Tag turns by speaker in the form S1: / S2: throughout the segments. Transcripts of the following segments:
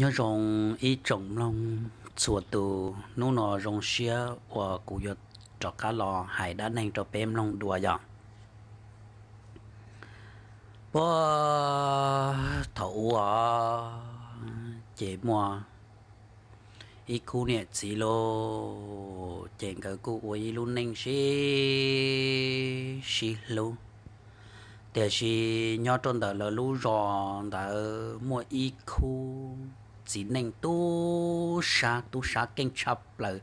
S1: nhớ rong ý trồng long chùa tù nô nọ rong xia và cụ yo trọ cá lò hải đã nành cho bém long đùa dọ bó thấu à chế mùa, ý khu nè chỉ lô chèn cái cụ ấy luôn nành xí xí luôn để xí nhau trong đó là lú ròn đã mua ý khu chỉ nên tu sa tu sa kinh chấp là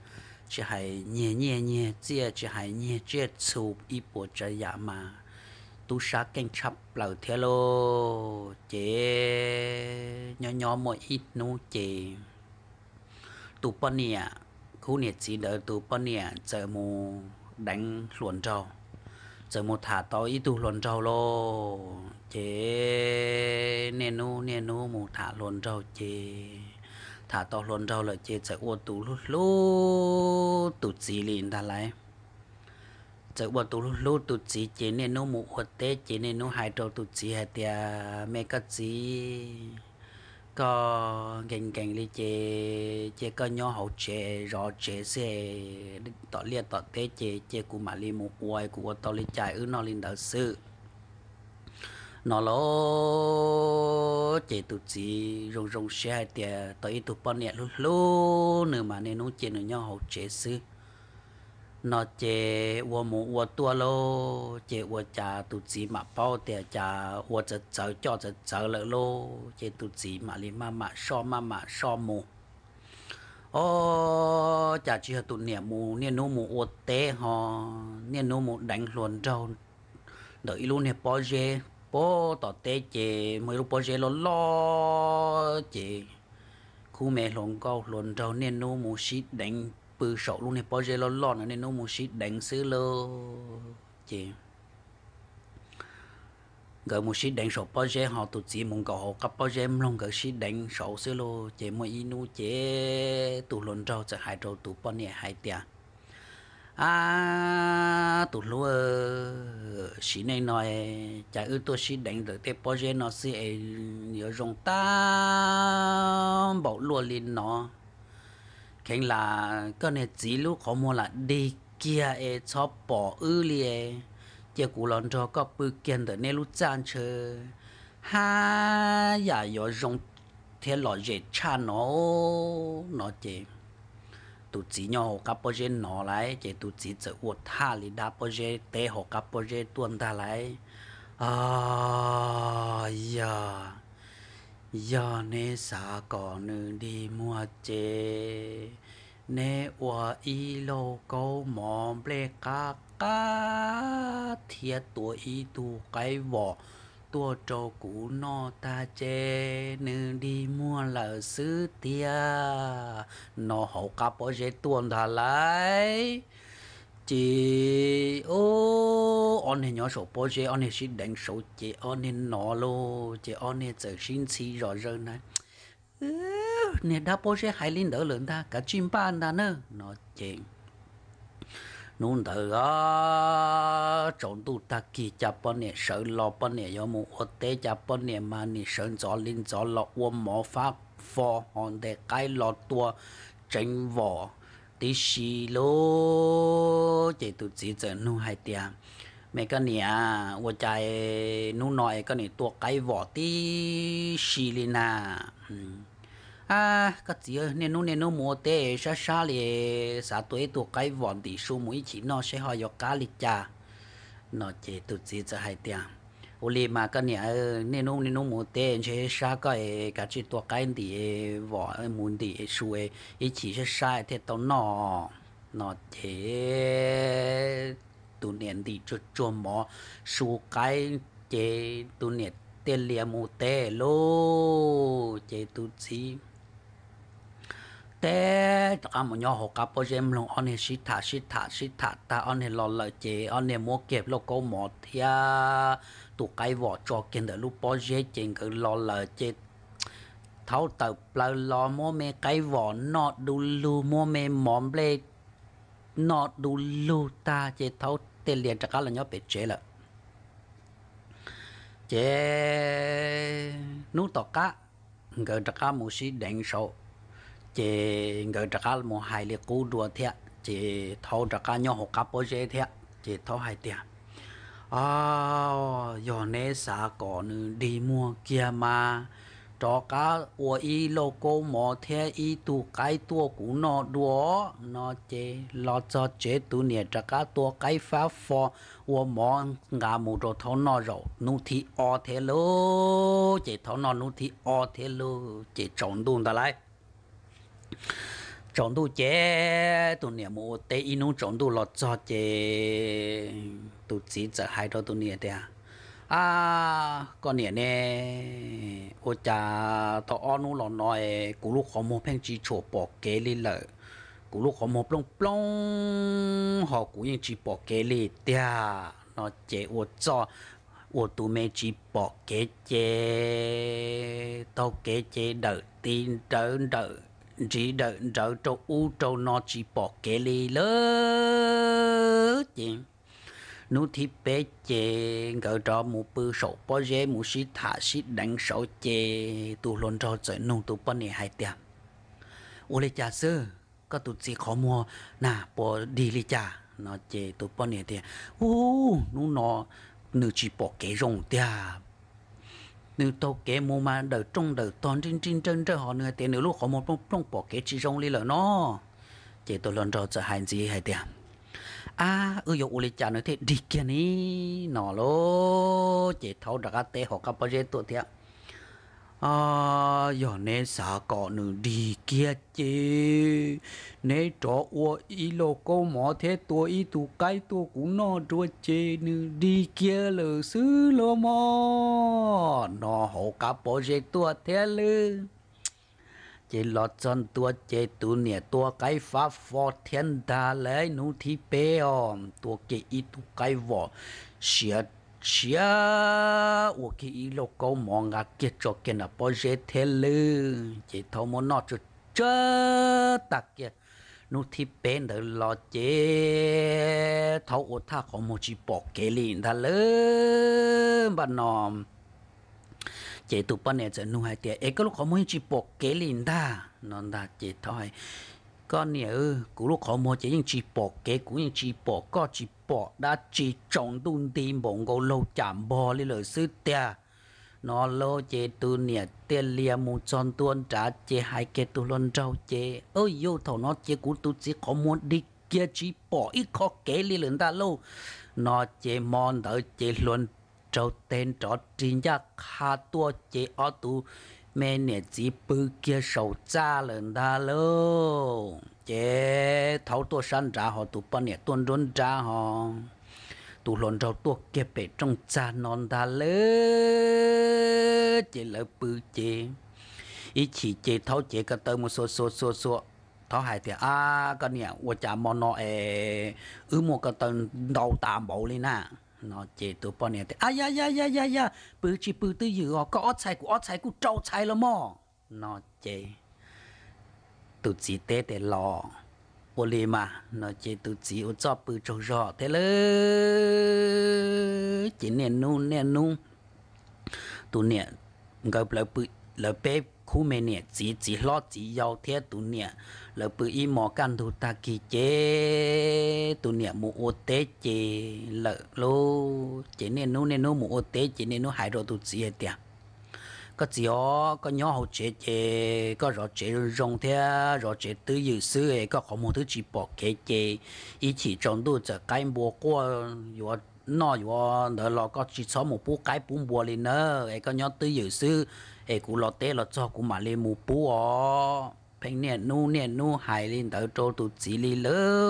S1: chỉ hay nhẹ nhẹ nhẹ chia chỉ hay nhẹ chia chụp ít chơi giả mà tu sa kinh chấp là thế lô chế nhỏ nhỏ mỗi ít nô chế tu bận nè à, khu nè chỉ đỡ tu bận nè à, chờ mù đánh luận trâu chờ mù thả tao ít tu luận trâu lô chế nè nu nè nu mù thả luôn rau chế thả to luôn rau là chế chạy ô tú lút lút tụ chỉ liền ta lại chạy ô tú lút lút tụ chỉ chế nè nu mù ô tê chế nè nu hai trâu tụ chỉ hai tia mẹ cắt chỉ có gành gành li chế chế có nhỏ hậu chế rõ chế xe tọt liệt tọt tê chế chế của mà li mù uai của tọt li chạy ư nó liền đỡ sư nó lo chế tụ chỉ rong rong xe tiề tới tụ bọn nhẹ lú lú nữa mà nên nó chế nữa nhau học chế sư nó chế wo mu wo tua lô chế wo cha tụ chỉ mà bao tiề cha wo chợ chợ cho chợ chợ lợ lô chế tụ chỉ mà li mà mà so mà mà so mu ô cha chỉ tụ nhẹ mu nè nô mu wo té họ nè nô mu đánh luồn trâu đợi luôn nè bao giờ bố tỏ tê chế mới lúc bố chê lo lo chế, khu mẹ lộn câu lộn trâu nên nô mù xít đánh bự sổ luôn này bố chê lo lo nên nô mù xít đánh xứ lô chế, gỡ mù xít đánh sổ bố chê họ tụt chí mùng cầu họ cặp bố chê mông lông gỡ xít đánh sổ xứ lô chê mùi inu chế tụ lộn trâu chạy hai trâu tụ bó nè hai tiền à tụt lúa xí này nói chả ư tôi xí đánh được thế bao giờ nó sẽ nhớ rong ta bảo lúa lên nó khen là cái này chỉ lúc có mua là đi kia e cho bỏ ư li chia cụ lon cho có bự kiện được nên lúc chăn chơi ha ya nhớ rong thế lọ dễ cha nó nó chơi tụ chỉ nhỏ hồ cặp bơ nó lại chế tụ chỉ chở uột tha lì đa bơ gen tê hồ cặp bơ gen tuôn ta lại à ya ya nè sa cỏ nữ đi mua chế nè ua y lô câu mò ble cá cá thiệt tuổi y tu cái vỏ tua trâu cũ no ta chê nữ đi mua lợ sứ tia nó hậu cá bỏ dễ tuôn thả lại chị ô on hình nhỏ số bỏ dễ on hình xin đánh số chị on hình nó lô chị on hình giờ xin xí rõ rơ này nè đã bỏ dễ hai linh đỡ lớn ta cả chim ban ta nữa nó chèn nung thở á trộn tu ta kỳ chả bọn nè sợ lo bọn nè yo mu ô tế chả bọn nè mà nè sợ gió linh gió lo ô mỏ pháp phò hòn để cái lo tua tránh vỏ tí xì lô chỉ tu chỉ giờ nung hai tia mấy cái nè ô chạy nung nói cái nè tua cái vỏ tí xì lên à ừ à cái gì nên nó nên nó mua té sa sa lì sa tuổi tuổi cái vòn tỷ số mũi chỉ nó sẽ cá lịch cha nó chỉ tụt gì cho hai tiếng ô li mà cái này nên nó nên nó mua té sẽ sa cái cái chỉ tuổi cái thì vòn muốn thì số ấy chỉ sẽ sa thì tao nó nó chỉ tụi nền thì cho cho mỏ số cái chế tụi nền tiền liền mua té luôn chế tụi gì tế cả một nhỏ học cấp bao giờ lòng anh hết sít thả sít thả sít thả ta anh hết lo lợi chế anh hết mua kẹp lo câu mỏ thia à, tụ cái vỏ cho kiến đỡ lúc bao giờ chỉnh cái lo lợi chế tháo tờ plơ lo mua mẹ cái vỏ nọ đu lu mua mẹ mỏm lê nọ đu lu ta chế tháo tiền liền chắc là nhỏ bị chế là chế nút tọt cá người chắc cá mua xí đánh sầu chỉ người trả cá một hai liệt cú đùa thiệt chỉ thâu trả cá nhau hộp cáp bố chế thiệt chỉ thâu hai tiền à giờ nè xã có đi mua kia mà cho cá ua y lô cô mò thế y tu cái tua cũ nó đùa nó chế lo cho chế tu nè cho cá tua cái phá phò ua mò ngà mù rồi thó nó rồi nu thì o thế lô chế thó nó nu thì o thế lô chế trộn đùn ta lại trọng độ chế tụi nè mù tế in nó trọng độ lọt cho chế tụi chỉ sợ hai đó tụi nè đấy à con nè nè ô cha thọ on nó lọt nói cú lúc khó mua phèn chỉ chỗ bỏ kế lì lợ cú lúc khó mua plong plong họ cú yên chỉ bỏ kế lì đấy nó chế ô cho ô tụi mẹ chỉ bỏ kế chế tao kế chế đợi tin đợi đợi chỉ đợi chờ cho u cho nó chỉ bỏ kể lì lỡ chị nú thì bé chê gỡ cho mù bư sổ bó dê mù xí thả xí đánh sổ chê tù lôn cho trời nông tù bó nè hai tiệm ô lê cha sư có tù chỉ khó mua nà bó đi lê cha nó chê tù bó nè tiệm ô nú nó nữ chỉ bỏ kể rồng tiệm nếu tàu kế mô mà đời trong đời toàn trên trên trên trên họ nữa thì nếu lúc họ một trong trong bỏ kế chỉ trong đi là nó chỉ tôi lần rồi sẽ hành gì hay tiền à ư dụ uli trả nói thế đi kia ní nó lô chỉ thấu đặc tế họ cấp bao nhiêu tuổi thiệt à giờ nè xã cọ nữ đi kia chứ nè chỗ ua ý lô cô mỏ thế tua ý tu cái tua cũng nó đua chê nữ đi kia lơ xứ lô mò nó hậu cả bộ dê tua thế lư chế lọt chân tua chế tu nè tua cái phá phò thiên đà lấy nụ thi bê ôm tua kia ý tu cái vỏ xia wo ki i lo ko mo nga ke cho ke na po je the lu che tho mo no cho cha ta ke nu thi pe de lo che tho o tha ko mo chi po ke li da le ba no che tu pa ne cha nu hai te e ko ko mo chi po ke li da non da che thoi con nè ư cú lúc khó mua chỉ những chỉ bỏ kế cú những chỉ bỏ có chỉ bỏ đã chỉ trọng tùn tì bổng gấu lâu chạm bò lì lợi sư tìa nó lô chế tu nè tiền lìa mù tròn tuôn trả chế hai kê tu lon rau chế ơi yêu thầu nó chế cú tu chỉ khó muốn đi kia chỉ bỏ ít khó kế lì lần ta lâu nó chế mòn đỡ chế luôn trâu tên trọ trình ra hà tua chế ó tu mẹ nè bự bự cái số số số cha cha ta ta bận trong non ý số, 他嘞，这了不这，一起这头这个都么说说说说。thảo hại thì à cái này, tôi chả mò nọ ê, ứ một cái tên đầu tạm bộ lên à nó chế tụ bọn này à ya ya ya ya ya bự chỉ bự tư dữ họ có ót sai của ót sai của trâu sai lắm mò nó chế tụ chỉ tê tê lò bố lì mà nó chế tụ chỉ ô cho bự trâu rõ thế lơ chỉ nè nu nè nu tụ nè gặp lại bự lại bếp khu mẹ nè chỉ chỉ lo chỉ giàu thế tu nè là bự y mỏ căn thu ta kỳ chế tu nè mù ô tế chế lợ lô chế nè nô nè nô mù ô tế chế nè nô hại rồi tu chỉ tiệt có chỉ ó có nhỏ hậu chế chế có rõ chế rong thế rõ chế tứ dự sư ấy có khổ một thứ chỉ bỏ kế chế ý chỉ trong tu chợ cái bùa qua rồi nó yo nó lo có chỉ số một bố cái bún bò lên nữa ấy có nhớ tới dự sư ấy cũng lo té lo cho cũng mà lên một bố ó bên nè nu nè nu hài lên tới chỗ tụt chỉ lên lơ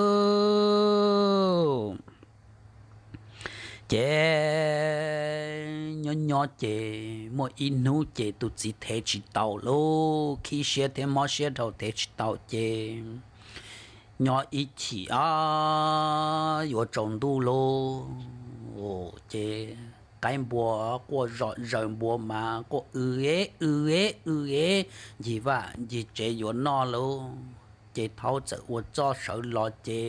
S1: chế nhỏ nhỏ chế mỗi in nu chế tụt chỉ thế chỉ tàu lô khi xe thế mà xe đầu thế chỉ tàu chế nhỏ ít chỉ à, yo trồng tu lô ô chế cái bùa của rọn rợn bùa mà có ư ế ư ế ư ế gì vậy gì chế vô nó luôn chế tháo chợ ô cho sợ lo chế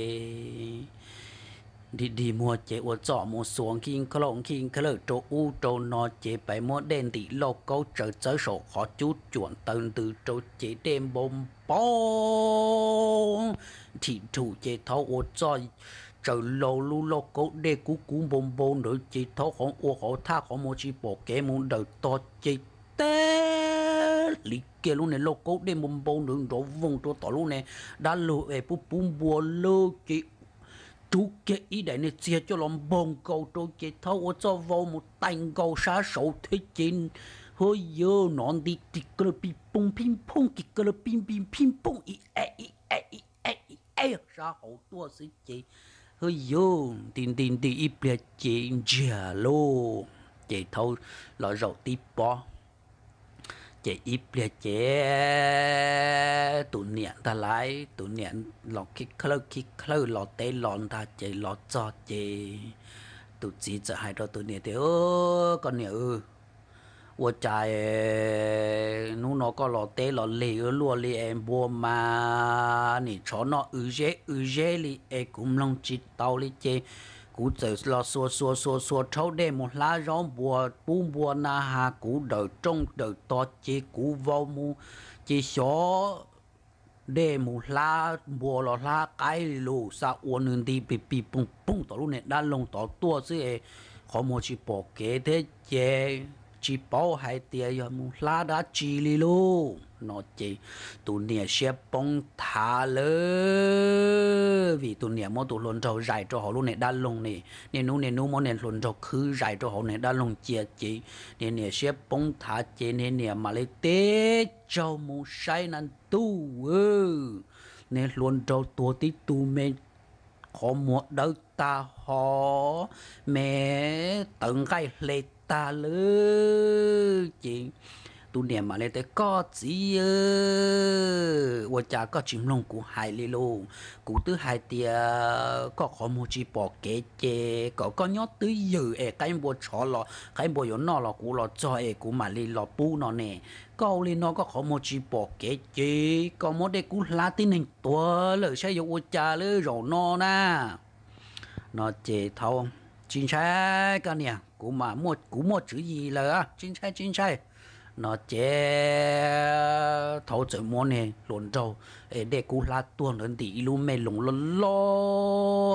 S1: đi đi mua chế ô cho mua xuống kinh khờ lộng kinh khờ lợ chỗ u chỗ nó chế phải mua đèn thì lo câu trở chở sổ khó chút chuẩn tần từ chỗ chế đêm bom bom thì chủ chế tháo ô cho trở lô lu lô cố đê cú cú bồn bồ nữ chỉ thó khổng ô khổ tha khổng mô chỉ bộ kẻ môn đời to chỉ tê lý kia luôn này lô cố đê bồn bồ nữ đổ vùng tôi tỏ luôn này đã lô ế bú bùm bùa lô chỉ chú kế ý đại này chia cho lòng bồn cầu tôi chỉ thó ô cho vô một tành cầu xá sổ thế chín hơi dơ nón đi tì cơ lô pin pong pin pong kì cơ lô pin pin pin pong ý ê e, ý ê e, ý ê e, ý ê ra hậu tua sĩ chị Huyum, tin tin tin ít bia chuyện giả lô. Chị thâu lọ rầu tí bó. Chị ít bia chế. Tụ niệm ta lái, tụ niệm lọ khí khâu khí khâu lọ tế lọn ta chế lọ cho chế. Tụ chỉ trở hai đó tụ niệm thế. Ô, con niệm ư. 我在努那个老爹老里个老里安波嘛，你瞧那有些有些里哎，古龙知道里些，古走老说说说说抽的木拉让波不波那哈古 đầu 中 đầu to chỉ 古 vào mu chỉ số để mù la bùa lò la cái lù sa uốn nương đi bị bị bung bung tỏ luôn này đã lông tỏ tua xí chứ khó mua chỉ bỏ kế thế chế chỉ bảo hai tia yo mu la đã chỉ li lu nó chỉ tu nia sẽ bông thả lơ vì tu nia mo tu luôn trâu dài cho họ luôn này đã luôn này nên nu nên nu mo nên luôn trâu khứ dài cho họ này đã luôn chia chỉ nên nia sẽ bông thả chỉ nên nia mà lấy tế cho mu sai nan tu nên luôn trâu tua tí tu men khó một đâu ta họ mẹ tận cái lệ ta lư chị tu niệm mà lên tới có gì ơ và cha có chim lông của hai lê lô cụ tứ hai tia có có một chi bỏ kế chế có có nhót tứ dự ê cái bộ chó lọ cái bộ yon nó lọ cụ lọ cho ê cụ mà lê lọ pu nó nè có lê nó có có một chi bỏ kế chế có một đây cụ lá tin hình tua lời sẽ dùng cha lư rồi nó na nó chế thâu chính xác cái nè cú mà một cú một chữ gì là chính xác chính xác nó chế thấu chữ mua này luồn trâu để cú là tuôn lên thì lu mê lùng lún lo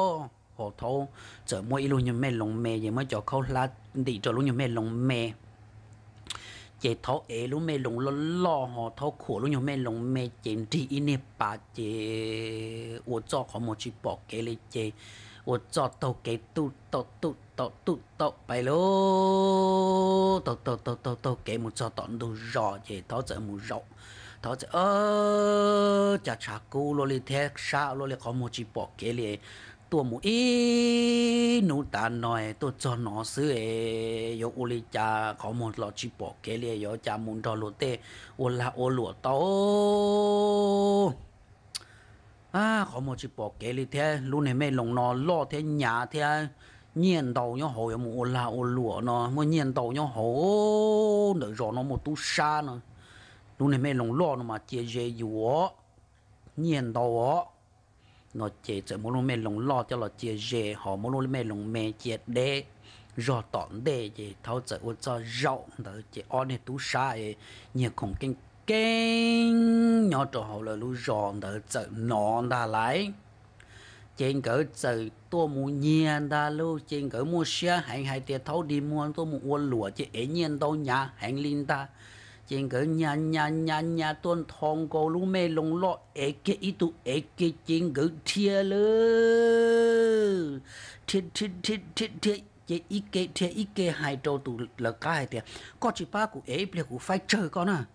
S1: họ thấu chữ môn lu như mê lùng mê vậy mới cho khâu là thì cho luôn như mê lùng mê chế thấu ấy luôn mê lùng lún lo họ thấu khổ luôn như mê lùng mê chế tí in ba chế ô cho họ một chiếc bỏ kế lấy chế 我做到给嘟嘟嘟嘟嘟嘟白喽，嘟嘟嘟嘟嘟给木做到都肉也到这木肉，到这呃，加茶菇罗里天沙罗里好木鸡包给嘞。ตัวมูอีนูตาหน่อยตัวจอนอซื้อเอยอุลิจาขอมูลอจิปอกเกเลียยอจามุนดอโลเตอุลาโอหลัวโต à có một chiếc bỏ kế đi thế luôn này mấy lòng nó lo thế nhà thế nhiên đầu nhau hồ một là ô lụa nó một nhiên đầu nhau hồ nữa rồi nó một tu sa nó luôn này mấy lòng lo nó mà chia dễ dùa nhiên đầu nó chế chế một luôn mấy lòng lo cho là chia dễ họ một luôn mấy lòng mẹ chia đê rồi tọn đê thì thao chế ô cho rộng đó chế ô này tu sa ấy nhiều không kinh kinh nhỏ trò hậu là lu giòn đỡ chợ nón đã lại trên cỡ chợ tua mu nhiên đã lu trên cỡ mua xe hành hai tiền thấu đi mua tua mu uôn lụa chứ ấy nhiên đâu nhà hành linh ta trên cỡ nhà nhà nhà nhà tuôn thong cô lu mê lông lọ ấy cái ý tu ấy cái trên cỡ thiê lư thiê thiê thiê thiê thiê chế ít kê thiê ít kê hai trâu tụ là cái hai tiền có chỉ ba cụ ấy bây cụ phải chờ con à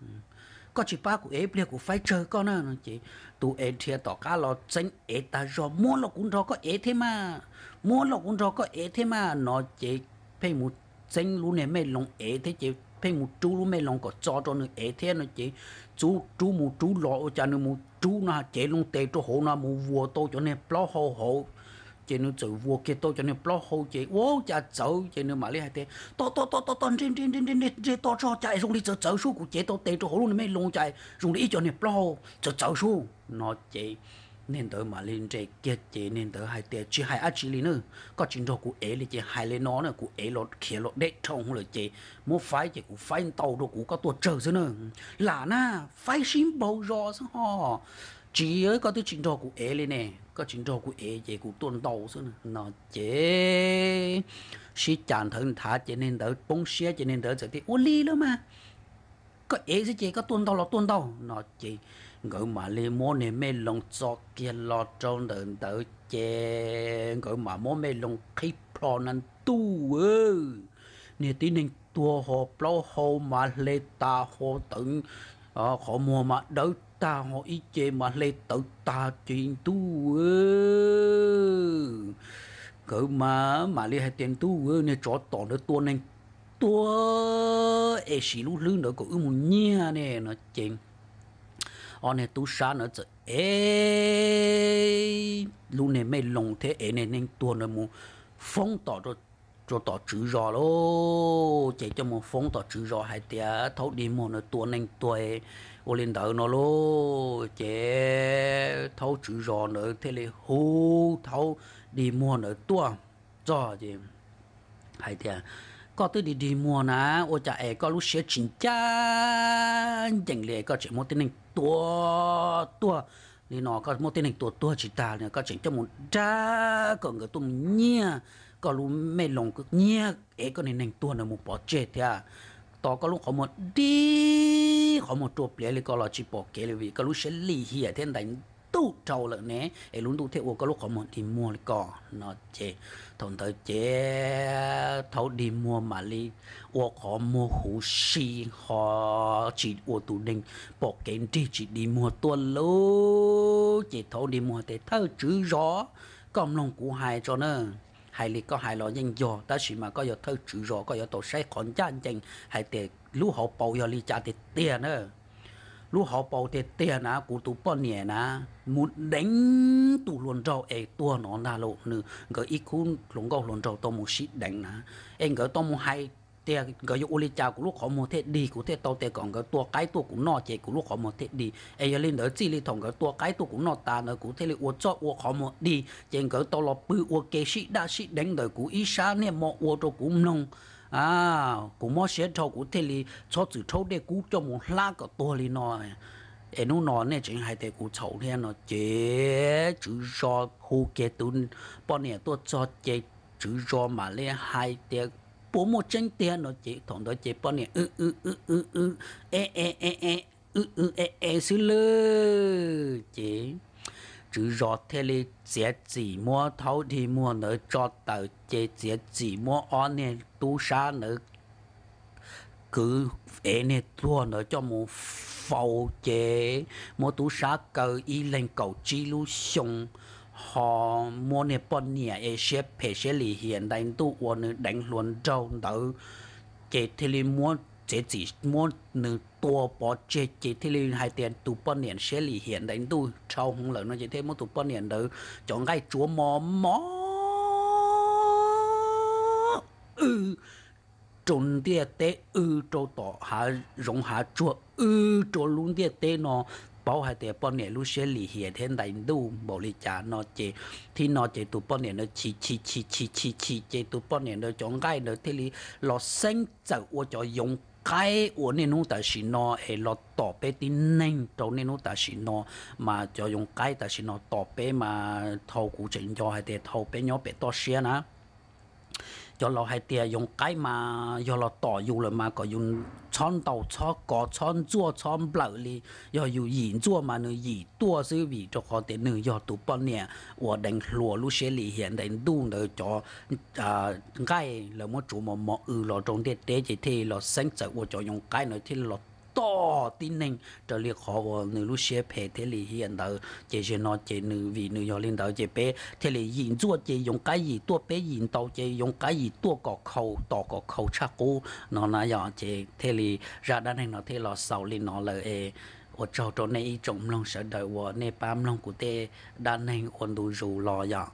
S1: có chỉ ba của ép của phải chờ con à nó chỉ tụ ép thì tỏ cá lo tránh ép ta do mua lo cũng đó có ép thế mà mua lo cũng đó có ép thế mà nó chỉ phải một tránh luôn này mấy lòng ép thế chỉ phải một chú luôn mấy lòng có cho cho nó ép thế nó chỉ chú chú một chú lo cho nó một chú nó chỉ luôn tệ cho hộ nó một vua to cho nên lo hộ hộ chị nó chữ vô kia tôi cho nó block hậu chị vô cha cháu chị nó mà lấy hai thế to to to to to trên trên trên trên trên to cho chạy dùng đi chữ cháu số của chị tôi tê cho hổ luôn mấy luôn chạy dùng đi cho nên block chữ cháu số nó chị nên tới mà lên chạy kia chị nên tới hai tiền chị hai ác chị lên nữa có chuyện đó của ấy là chị hai lên nó nữa của ấy lột kia lột đét trong rồi chị mua phái chị của phái tàu đồ của có tuột trở chứ nữa là na phái xin bầu rồi sao họ chị ơi có tới chuyện đó của ấy lên nè có chuyện trò của ế chế của tuần đầu xưa nè nó chế sĩ chàng thân thả chế nên đỡ bông xe chế nên đỡ chế thì ô ly lắm mà có ế sẽ chế có tuần đầu là tuần đầu nó chế ngỡ mà lê mô nè mê lòng cho kia lo trong đỡ đỡ chế ngỡ mà mô mê lòng khí pro năn tu ơ nè tí nên tua hồ plau hồ mà lê ta hồ tận ờ, khó mùa mà đỡ ta họ ý chế mà lê tự ta chuyện tu cỡ mà mà lê hai tiền tu nè cho tỏ nó tuôn nè, tua e xí lú lư nữa có ư một nhia nè nó chèn on ờ, nè tu sa nó chứ, e lú nè mày lồng thế e nè nên tua nó mu phong tỏ rồi cho tỏ chữ rõ lô chạy cho một phong tỏ chữ rõ hai tia thấu đi một nó tuần anh tuổi ô lên đỡ nó lô chạy thấu chữ rõ nữa thế là hú thấu đi mua nữa tua cho gì hai tia có tới đi đi mua nà ô cha ai có lúc sẽ chỉnh cha chẳng lẽ có chỉ một tên anh tua tua thì nó có một tên anh tua tua chỉ ta nữa có chỉ cho một cha còn người tung nhia ก็รู้ไม่ลงก็เงี้ยเอก็ในหนึ่งตัวในมุมปอเจตะต่อก็รู้ขอมดดีขอมดตัวเปลี่ยนเลยก็รอจิปอกเกลวีก็รู้เชลลี่เฮียเท่นแต่ตู้เท่าเลยเนี่ยไอ้ลุงตู้เทวก็รู้ขอมดดีมัวเลยก็นอเจทนเธอเจเท่าดีมัวมาลีอัวขอมัวหูชีขอจีอัวตูดิงปอกเกนดีจีดีมัวตัวลูเจเท่าดีมัวแต่เท่าจื้อรอกำลังกูหายจอเนอะ hay là có hai lo nhân do ta chỉ mà có giờ thơ chữ rõ có giờ tổ sai còn cha anh chàng hay để lũ họ bầu giờ li cha thì tiền nữa lũ họ bầu thì tiền á cụ tụ bao nhẹ á muốn đánh tụ luôn rau ấy tua nó na lộ nữa gỡ ít khu lũng gò luôn rau tao muốn xịt đánh á em gỡ tao muốn hay tè gọi uli cha của lúc họ mua thế đi của thế tàu tè còn gỡ tua cái tua cũng nọ chế của lúc họ mua thế đi ai lên đó chỉ li thòng cái tua cái tua cũng nọ ta nó của thế li uo cho uo họ mua đi trên gỡ tàu lọ bự uo kê sĩ đa sĩ đánh đời của ý sa nè mọ uo cho cũng nông à cũng mọ sẽ cho của thế li cho chữ cho để cú cho một la cái tua li nọ ai nó nọ nè chính hai tay của cháu thế nọ chế chữ cho khu kê tuân bọn nè tua cho chế chữ cho mà lên hai tay bố một chân tiền nó chỉ thằng đó chỉ bao nhiêu ư ư ư ư ư e e e e ư ư e e xứ lơ chỉ chữ rõ thế là chế chỉ mua thấu thì mua nữa cho tàu chế chế chỉ mua on nè tu sa nữa cứ e nè tua nữa cho mua phâu chế mua tu sa cầu y lên cầu chi lu sông họ mua nè bọn nè ai xếp phê xế lì hiện đại tu ua nữ đánh luận trâu đâu chế thế lì mua chế chỉ mua nữ tua bỏ chế chế thế lì hai tiền tu bọn nè xế lì hiện đánh tu trâu không lợi nó chế thế mua tu bọn nè đâu chọn cái chúa mò mò ừ trốn địa tế ư trâu tỏ hạ rộng hạ chúa ư trâu luôn địa tế nó bảo hai tiền bao nhiêu lúc xe lì hiện hiện tại đủ bảo lý trả nó chế thì nó chế tụ bao nhiêu nó chỉ chỉ chỉ chỉ chỉ chỉ chế tụ bao nhiêu nó chọn cái nó thế lì nó sinh trở ô cho dùng cái ô nên nó ta chỉ nó hệ nó tỏ bé tin nên trong nên nó ta chỉ nó mà cho dùng cái ta chỉ nó tỏ bé mà thâu cụ trình cho hai tiền thâu bé nhỏ bé to xe nữa ยอเราให้เตียยงไกมายอเราต่ออยู่เลยมาก็ยุนช้อนเตาช้อนกอช้อนจั่วช้อนเปล่าลียออยู่หยีจั่วมาเนื้อหยีตัวซื้อหีจอคอเตเนื้อยอตุปอนเนี่ยอวดแดงหลัวลูเชลีเห็นแดงดุ้งเดอจออ่าไก่แล้วมวจูมอมออือเราตรงเด็ดเดจิเทเราเซ็งใจอวดจอยงไก่เนื้อที่เรา to tin neng trở liệt khó vô nữ lúc xe phê thế lì hiện đầu chế xe nó chế nữ vì nữ nhỏ linh đạo chế bé thế lì yên chua chế dùng cái gì tua bé yên tàu chế dùng cái gì tua có khâu tỏ có khâu chắc cú nó nà nhỏ chế thế lì ra đan neng nó thế lò sau lên nó là ê ở chỗ chỗ này trồng lòng sợ đời ở nơi bám lòng của tê đan neng ổn đủ rủ lò nhỏ